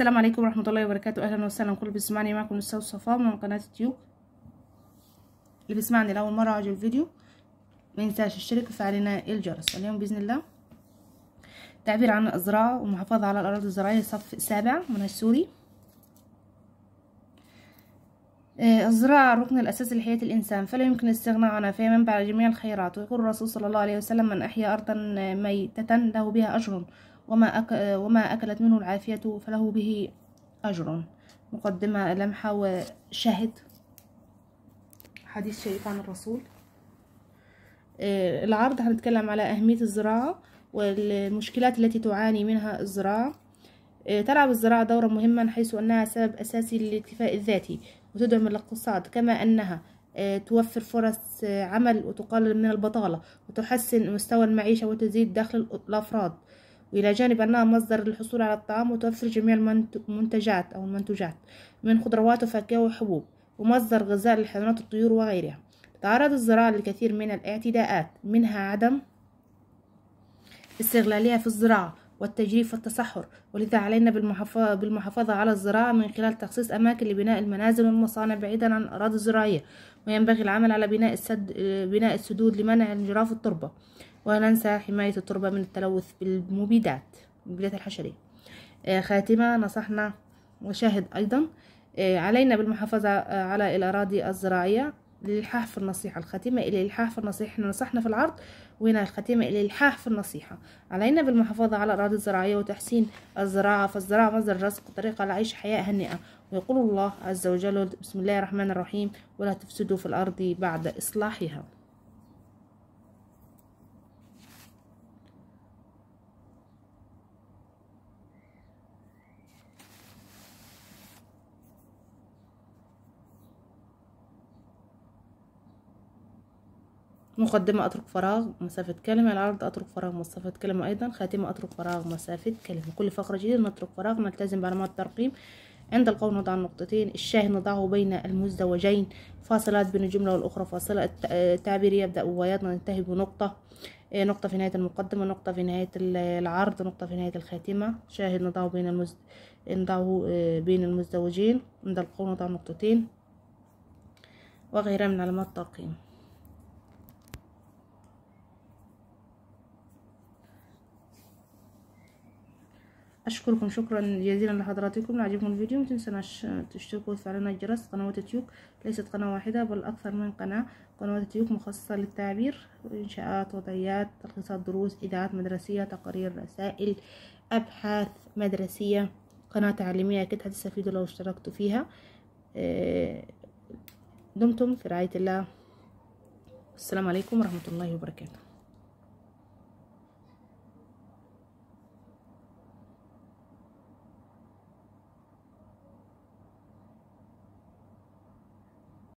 السلام عليكم ورحمة الله وبركاته أهلا وسهلا كل بيسمعني معكم الأستاذ صفاء من قناة يوتيوب اللي بيسمعني لأول مرة عجب الفيديو ما ينساش الاشتراك وفعلنا الجرس اليوم بإذن الله تعبير عن الزراعة والمحافظة على الأراضي الزراعية صف سابع من السوري آه، الزراعة الركن الأساسي لحياة الإنسان فلا يمكن الاستغناء عنها فهي منبع جميع الخيرات ويقول الرسول صلى الله عليه وسلم من أحيا أرضا ميتة له بها أجر وما, أك وما أكلت منه العافية فله به أجر مقدمة لمحة وشاهد حديث شريف عن الرسول آه، العرض هنتكلم على أهمية الزراعة والمشكلات التي تعاني منها الزراعة آه، تلعب الزراعة دورا مهما حيث أنها سبب أساسي للاكتفاء الذاتي وتدعم الاقتصاد كما أنها آه، توفر فرص عمل وتقلل من البطالة وتحسن مستوى المعيشة وتزيد دخل الأفراد وإلى جانب أنها مصدر للحصول على الطعام وتوفر جميع المنتجات أو المنتوجات من خضروات وفاكهة وحبوب ومصدر غذاء للحيوانات الطيور وغيرها تعرض الزراعة لكثير من الاعتداءات منها عدم استغلالها في الزراعة والتجريف والتصحر ولذا علينا بالمحافظة, بالمحافظة على الزراعة من خلال تخصيص أماكن لبناء المنازل والمصانع بعيدا عن الأراضي الزراعية وينبغي العمل على بناء السد بناء السدود لمنع انجراف التربة وننسى حماية التربة من التلوث بالمبيدات مبيدات الحشرية آه، خاتمة نصحنا وشاهد أيضا آه، علينا بالمحافظة آه، على الأراضي الزراعية الإلحاح في النصيحة الخاتمة إلى الإلحاح في النصيحة إحنا نصحنا في العرض وهنا الخاتمة إلى الإلحاح في النصيحة علينا بالمحافظة على الأراضي الزراعية وتحسين الزراعة فالزراعة مصدر رزق وطريقة لعيش حياة هنئة ويقول الله عز وجل بسم الله الرحمن الرحيم ولا تفسدوا في الأرض بعد إصلاحها مقدمة أترك فراغ مسافة كلمة العرض أترك فراغ مسافة كلمة أيضا خاتمة أترك فراغ مسافة كلمة كل فقرة جديدة نترك فراغ نلتزم بعلامات الترقيم عند القول نضع النقطتين الشاهد نضعه بين المزدوجين فاصلات بين الجملة والأخرى فاصلة التعبير يبدأ ببياض وينتهي بنقطة إيه، نقطة في نهاية المقدمة نقطة في نهاية العرض نقطة في نهاية الخاتمة شاهد نضعه بين المزد... نضعه آه، بين المزدوجين عند القول نضع نقطتين وغيرها من علامات الترقيم اشكركم شكرا جزيلا لحضراتكم لو عجبكم الفيديو تنسوناش تشتركوا وتفعلون الجرس قناه تيوك ليست قناه واحده بل اكثر من قناه قنوات تيوك مخصصه للتعبير انشاءات وضعيات تلخيصات دروس اذاعات مدرسيه تقارير رسائل ابحاث مدرسيه قناه تعليميه اكيد هتستفيدوا لو اشتركتوا فيها آه، دمتم في رعايه الله السلام عليكم ورحمه الله وبركاته